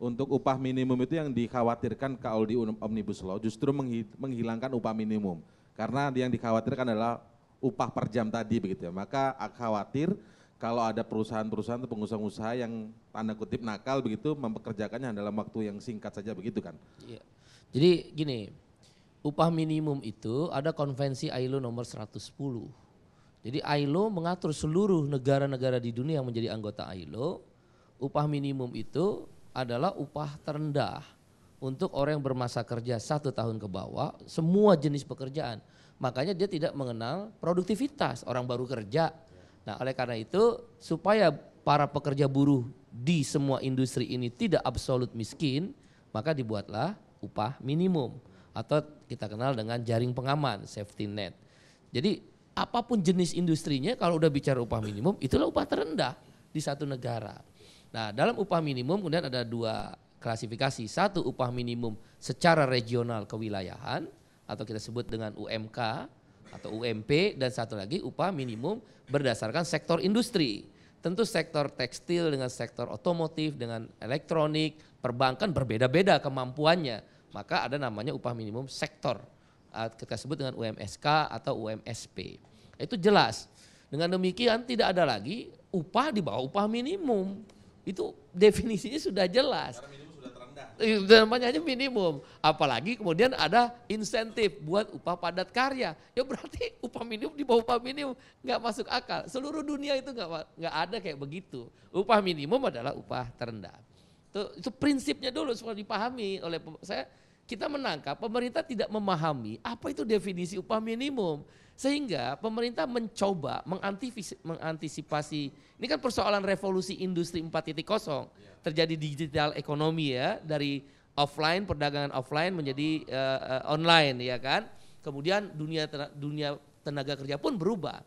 untuk upah minimum itu yang dikhawatirkan kalau di um, Omnibus Law justru menghilangkan upah minimum. Karena yang dikhawatirkan adalah upah per jam tadi begitu ya. Maka khawatir kalau ada perusahaan-perusahaan atau pengusaha-pengusaha yang tanda kutip nakal begitu mempekerjakannya dalam waktu yang singkat saja begitu kan. Iya. Jadi gini, upah minimum itu ada konvensi ILO nomor 110. Jadi ILO mengatur seluruh negara-negara di dunia yang menjadi anggota ILO, upah minimum itu adalah upah terendah untuk orang yang bermasa kerja satu tahun ke bawah, semua jenis pekerjaan. Makanya dia tidak mengenal produktivitas orang baru kerja. Nah oleh karena itu supaya para pekerja buruh di semua industri ini tidak absolut miskin, maka dibuatlah upah minimum atau kita kenal dengan jaring pengaman, safety net. Jadi apapun jenis industrinya kalau udah bicara upah minimum itulah upah terendah di satu negara. Nah, dalam upah minimum kemudian ada dua klasifikasi. Satu upah minimum secara regional kewilayahan atau kita sebut dengan UMK atau UMP dan satu lagi upah minimum berdasarkan sektor industri. Tentu sektor tekstil dengan sektor otomotif dengan elektronik, perbankan berbeda-beda kemampuannya. Maka ada namanya upah minimum sektor. Kita sebut dengan UMSK atau UMSP. Itu jelas. Dengan demikian tidak ada lagi upah di bawah upah minimum. Itu definisinya sudah jelas. Karena minimum sudah terendah. Iya, namanya aja minimum. Apalagi kemudian ada insentif buat upah padat karya. Ya berarti upah minimum di bawah upah minimum nggak masuk akal. Seluruh dunia itu nggak nggak ada kayak begitu. Upah minimum adalah upah terendah. Itu, itu prinsipnya dulu supaya dipahami oleh saya kita menangkap pemerintah tidak memahami apa itu definisi upah minimum. Sehingga pemerintah mencoba mengantisipasi, ini kan persoalan revolusi industri 4.0, iya. terjadi digital ekonomi ya, dari offline perdagangan offline menjadi uh, uh, online ya kan. Kemudian dunia dunia tenaga kerja pun berubah.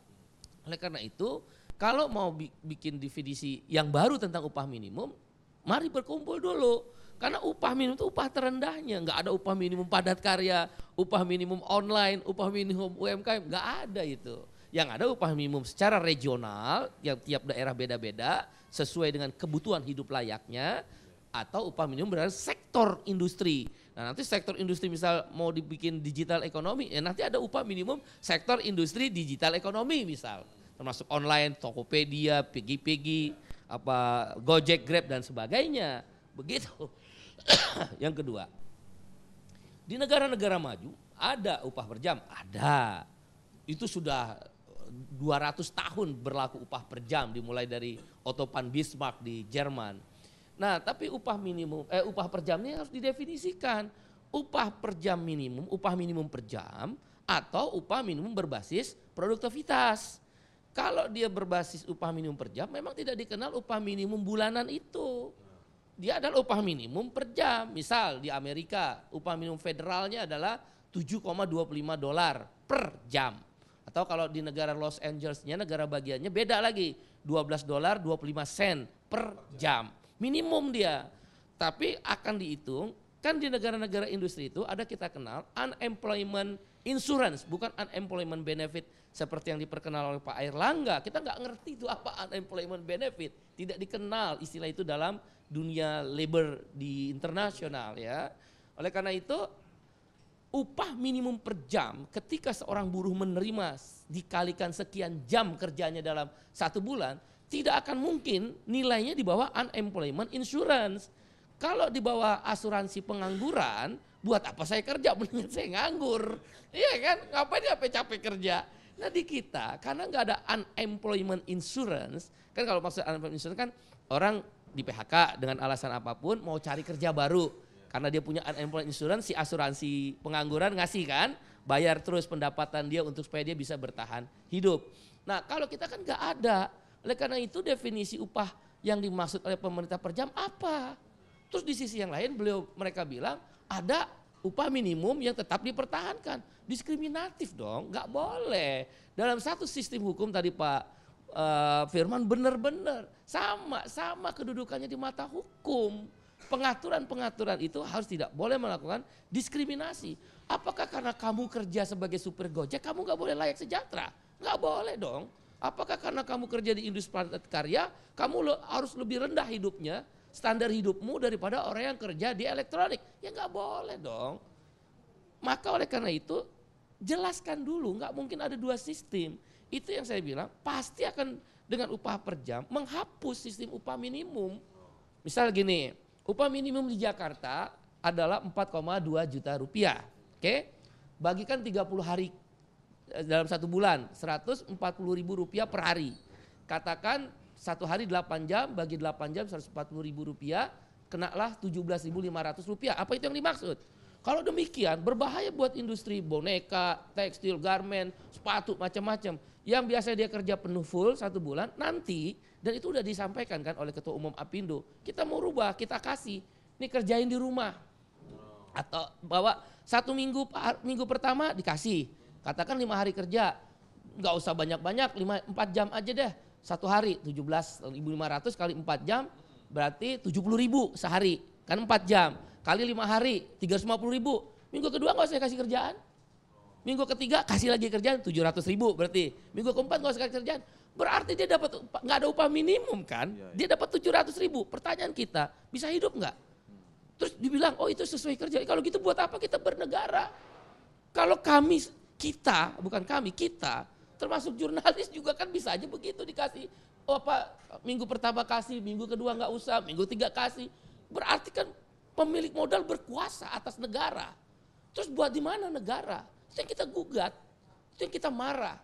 Oleh karena itu, kalau mau bikin definisi yang baru tentang upah minimum, mari berkumpul dulu karena upah minimum itu upah terendahnya, nggak ada upah minimum padat karya, upah minimum online, upah minimum UMKM, nggak ada itu. Yang ada upah minimum secara regional, yang tiap daerah beda-beda, sesuai dengan kebutuhan hidup layaknya, atau upah minimum berada sektor industri. Nah nanti sektor industri misal mau dibikin digital ekonomi, ya nanti ada upah minimum sektor industri digital ekonomi misal. Termasuk online, Tokopedia, pg apa Gojek, Grab dan sebagainya. Begitu. yang kedua, di negara-negara maju ada upah per jam, ada. Itu sudah 200 eh, tahun berlaku upah per jam dimulai dari Otto von Bismarck di Jerman. Nah, tapi upah minimum eh upah per jam ini harus didefinisikan. Upah per jam minimum, upah minimum per jam atau upah minimum berbasis produktivitas. Kalau dia berbasis upah minimum per jam memang tidak dikenal upah minimum bulanan itu dia adalah upah minimum per jam. Misal di Amerika upah minimum federalnya adalah 7,25 dolar per jam. Atau kalau di negara Los Angelesnya negara bagiannya beda lagi 12 dolar 25 sen per jam. Minimum dia. Tapi akan dihitung kan di negara-negara industri itu ada kita kenal unemployment insurance bukan unemployment benefit seperti yang diperkenal oleh Pak Air Langga kita nggak ngerti itu apa unemployment benefit tidak dikenal istilah itu dalam dunia labor di internasional ya. Oleh karena itu upah minimum per jam ketika seorang buruh menerima dikalikan sekian jam kerjanya dalam satu bulan tidak akan mungkin nilainya di bawah unemployment insurance. Kalau di bawah asuransi pengangguran, buat apa saya kerja? Mendingan saya nganggur. Iya kan? Ngapain capek capek kerja? Nah di kita, karena nggak ada unemployment insurance, kan kalau maksud unemployment insurance kan orang di PHK dengan alasan apapun mau cari kerja baru karena dia punya unemployment insurance si asuransi pengangguran ngasih kan bayar terus pendapatan dia untuk supaya dia bisa bertahan hidup. Nah kalau kita kan nggak ada oleh karena itu definisi upah yang dimaksud oleh pemerintah per jam apa? Terus di sisi yang lain beliau mereka bilang ada upah minimum yang tetap dipertahankan diskriminatif dong nggak boleh dalam satu sistem hukum tadi Pak uh, firman benar-benar sama sama kedudukannya di mata hukum. Pengaturan-pengaturan itu harus tidak boleh melakukan diskriminasi. Apakah karena kamu kerja sebagai supir gojek kamu nggak boleh layak sejahtera? Nggak boleh dong. Apakah karena kamu kerja di industri padat karya kamu lo, harus lebih rendah hidupnya standar hidupmu daripada orang yang kerja di elektronik? Ya nggak boleh dong. Maka oleh karena itu jelaskan dulu nggak mungkin ada dua sistem itu yang saya bilang, pasti akan dengan upah per jam menghapus sistem upah minimum. Misal gini, upah minimum di Jakarta adalah 4,2 juta rupiah. Oke, okay? bagikan 30 hari eh, dalam satu bulan, 140 ribu rupiah per hari. Katakan satu hari 8 jam, bagi 8 jam 140 ribu rupiah, kenalah 17.500 rupiah. Apa itu yang dimaksud? Kalau demikian berbahaya buat industri boneka, tekstil, garment, sepatu macam-macam. Yang biasa dia kerja penuh full satu bulan nanti dan itu udah disampaikan kan oleh ketua umum Apindo. Kita mau rubah, kita kasih. ini kerjain di rumah. Atau bawa satu minggu minggu pertama dikasih. Katakan lima hari kerja, nggak usah banyak-banyak, lima empat jam aja deh. Satu hari 17.500 kali empat jam berarti 70.000 sehari. Kan empat jam kali lima hari 350 ribu. Minggu kedua nggak usah kasih kerjaan. Minggu ketiga kasih lagi kerjaan 700 ribu berarti. Minggu keempat nggak usah kasih kerjaan. Berarti dia dapat nggak ada upah minimum kan? Iya, iya. Dia dapat 700 ribu. Pertanyaan kita bisa hidup nggak? Terus dibilang oh itu sesuai kerja. Kalau gitu buat apa kita bernegara? Kalau kami kita bukan kami kita termasuk jurnalis juga kan bisa aja begitu dikasih oh apa minggu pertama kasih minggu kedua nggak usah minggu tiga kasih berarti kan Pemilik modal berkuasa atas negara. Terus buat di mana negara? Itu yang kita gugat, itu yang kita marah.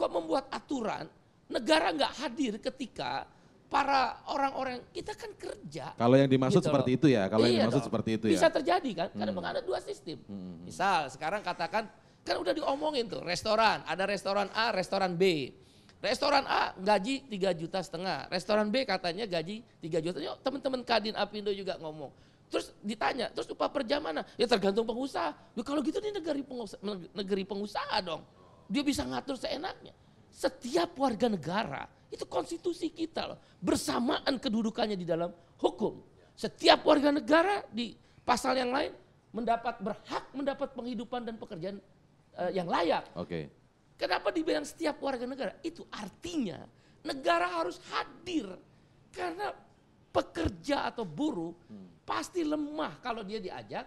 Kok membuat aturan negara nggak hadir ketika para orang-orang kita kan kerja. Kalau yang dimaksud gitu seperti loh. itu ya, kalau iya yang dimaksud dong. seperti itu bisa ya. Bisa terjadi kan? Karena hmm. ada dua sistem. Hmm. Misal sekarang katakan kan udah diomongin tuh restoran, ada restoran A, restoran B. Restoran A gaji 3 juta setengah, restoran B katanya gaji 3 juta. Yuk teman-teman Kadin Apindo juga ngomong. Terus ditanya, terus upah per jam mana? Ya tergantung pengusaha. Ya kalau gitu ini negeri pengusaha, negeri pengusaha dong. Dia bisa ngatur seenaknya. Setiap warga negara, itu konstitusi kita loh. Bersamaan kedudukannya di dalam hukum. Setiap warga negara di pasal yang lain mendapat berhak mendapat penghidupan dan pekerjaan uh, yang layak. Oke. Okay. Kenapa dibilang setiap warga negara? Itu artinya negara harus hadir karena pekerja atau buruh hmm. pasti lemah kalau dia diajak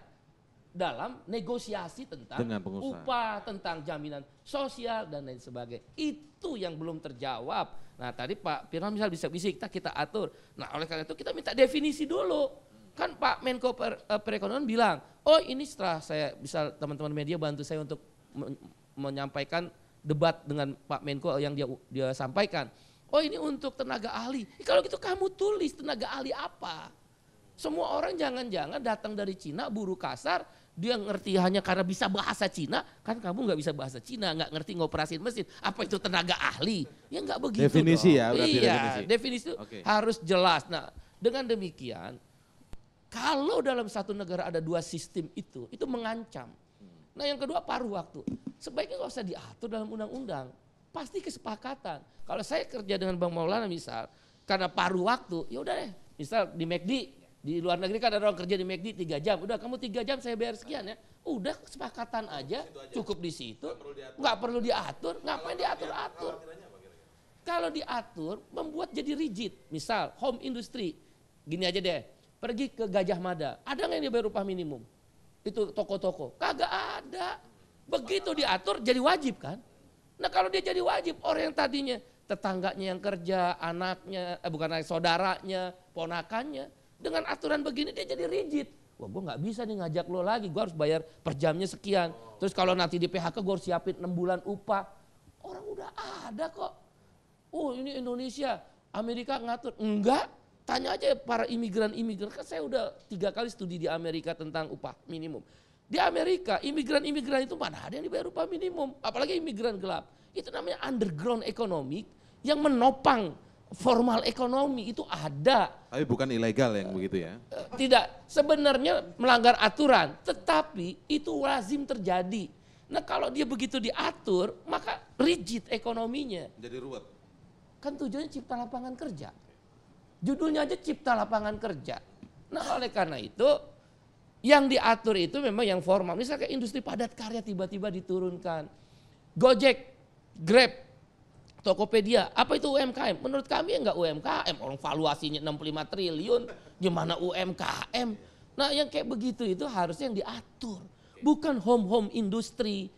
dalam negosiasi tentang upah, tentang jaminan sosial dan lain sebagainya. Itu yang belum terjawab. Nah tadi Pak Firman misal bisa bisik kita kita atur. Nah oleh karena itu kita minta definisi dulu. Kan Pak Menko per, uh, Perekonomian bilang, oh ini setelah saya bisa teman-teman media bantu saya untuk menyampaikan debat dengan Pak Menko yang dia dia sampaikan Oh ini untuk tenaga ahli. Kalau gitu kamu tulis tenaga ahli apa? Semua orang jangan-jangan datang dari Cina buru kasar, dia ngerti hanya karena bisa bahasa Cina, kan kamu nggak bisa bahasa Cina, nggak ngerti ngoperasin mesin. Apa itu tenaga ahli? Ya nggak begitu. Definisi dong. ya berarti iya, definisi. definisi itu okay. harus jelas. Nah dengan demikian, kalau dalam satu negara ada dua sistem itu, itu mengancam. Nah yang kedua paruh waktu. Sebaiknya nggak usah diatur dalam undang-undang pasti kesepakatan. Kalau saya kerja dengan Bang Maulana misal, karena paruh waktu, ya udah deh. Misal di McD, e di luar negeri kan ada orang kerja di McD e tiga jam. Udah kamu tiga jam saya bayar sekian ya. Udah kesepakatan aja, cukup di situ. Nggak perlu diatur, ngapain diatur-atur. Kalau diatur, membuat jadi rigid. Misal home industry, gini aja deh. Pergi ke Gajah Mada, ada nggak yang dibayar upah minimum? Itu toko-toko, kagak ada. Begitu diatur jadi wajib kan? Nah kalau dia jadi wajib, orang yang tadinya tetangganya yang kerja, anaknya, eh, bukan anak, saudaranya, ponakannya, dengan aturan begini dia jadi rigid. Wah gue gak bisa nih ngajak lo lagi, gue harus bayar per jamnya sekian. Terus kalau nanti di PHK gue harus siapin 6 bulan upah. Orang udah ada kok. Oh ini Indonesia, Amerika ngatur. Enggak, tanya aja para imigran-imigran. Kan saya udah tiga kali studi di Amerika tentang upah minimum. Di Amerika, imigran-imigran itu mana ada yang dibayar upah minimum, apalagi imigran gelap. Itu namanya underground ekonomi yang menopang formal ekonomi itu ada. Tapi bukan ilegal yang begitu ya? Eh, eh, tidak, sebenarnya melanggar aturan, tetapi itu lazim terjadi. Nah kalau dia begitu diatur, maka rigid ekonominya. Jadi ruwet. Kan tujuannya cipta lapangan kerja. Judulnya aja cipta lapangan kerja. Nah oleh karena itu yang diatur itu memang yang formal. Misalnya industri padat karya tiba-tiba diturunkan. Gojek, Grab, Tokopedia, apa itu UMKM? Menurut kami ya enggak UMKM, orang valuasinya 65 triliun, gimana UMKM? Nah yang kayak begitu itu harusnya yang diatur. Bukan home-home industri,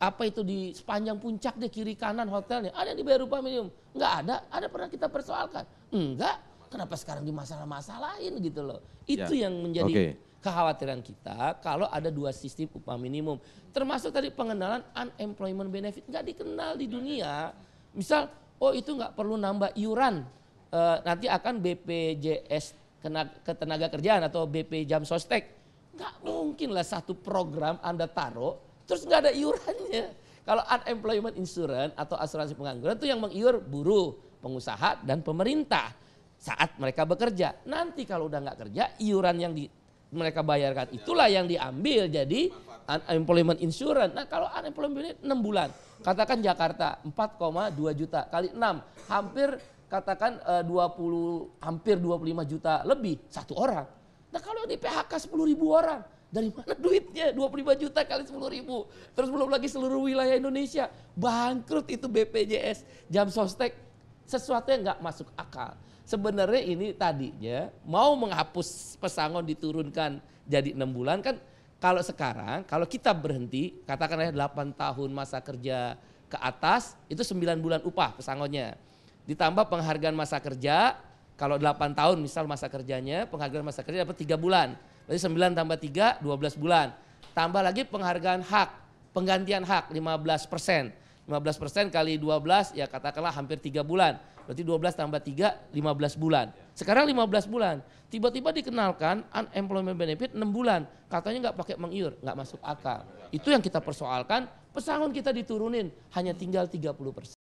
apa itu di sepanjang puncak deh kiri kanan hotelnya. Ada yang dibayar upah minimum? Enggak ada, ada pernah kita persoalkan. Enggak, kenapa sekarang di masalah-masalah masalahin gitu loh. Itu ya. yang menjadi... Okay kekhawatiran kita kalau ada dua sistem upah minimum. Termasuk tadi pengenalan unemployment benefit nggak dikenal di dunia. Misal, oh itu nggak perlu nambah iuran. E, nanti akan BPJS ketenaga kerjaan atau BP Jam Sostek. Nggak mungkin lah satu program Anda taruh terus nggak ada iurannya. Kalau unemployment insurance atau asuransi pengangguran itu yang mengiur buruh, pengusaha dan pemerintah saat mereka bekerja. Nanti kalau udah nggak kerja, iuran yang di mereka bayarkan. Itulah yang diambil jadi unemployment insurance. Nah kalau unemployment ini 6 bulan. Katakan Jakarta 4,2 juta kali 6. Hampir katakan 20 eh, hampir 25 juta lebih satu orang. Nah kalau di PHK 10 ribu orang dari mana duitnya 25 juta kali 10 ribu terus belum lagi seluruh wilayah Indonesia bangkrut itu BPJS jam sostek sesuatu yang nggak masuk akal sebenarnya ini tadinya mau menghapus pesangon diturunkan jadi enam bulan kan kalau sekarang kalau kita berhenti katakanlah 8 tahun masa kerja ke atas itu 9 bulan upah pesangonnya ditambah penghargaan masa kerja kalau 8 tahun misal masa kerjanya penghargaan masa kerja dapat 3 bulan berarti 9 tambah 3 12 bulan tambah lagi penghargaan hak penggantian hak 15 persen 15% kali 12 ya katakanlah hampir 3 bulan. Berarti 12 tambah 3 15 bulan. Sekarang 15 bulan. Tiba-tiba dikenalkan unemployment benefit 6 bulan. Katanya nggak pakai mengiur, nggak masuk akal. Itu yang kita persoalkan. Pesangon kita diturunin hanya tinggal 30%.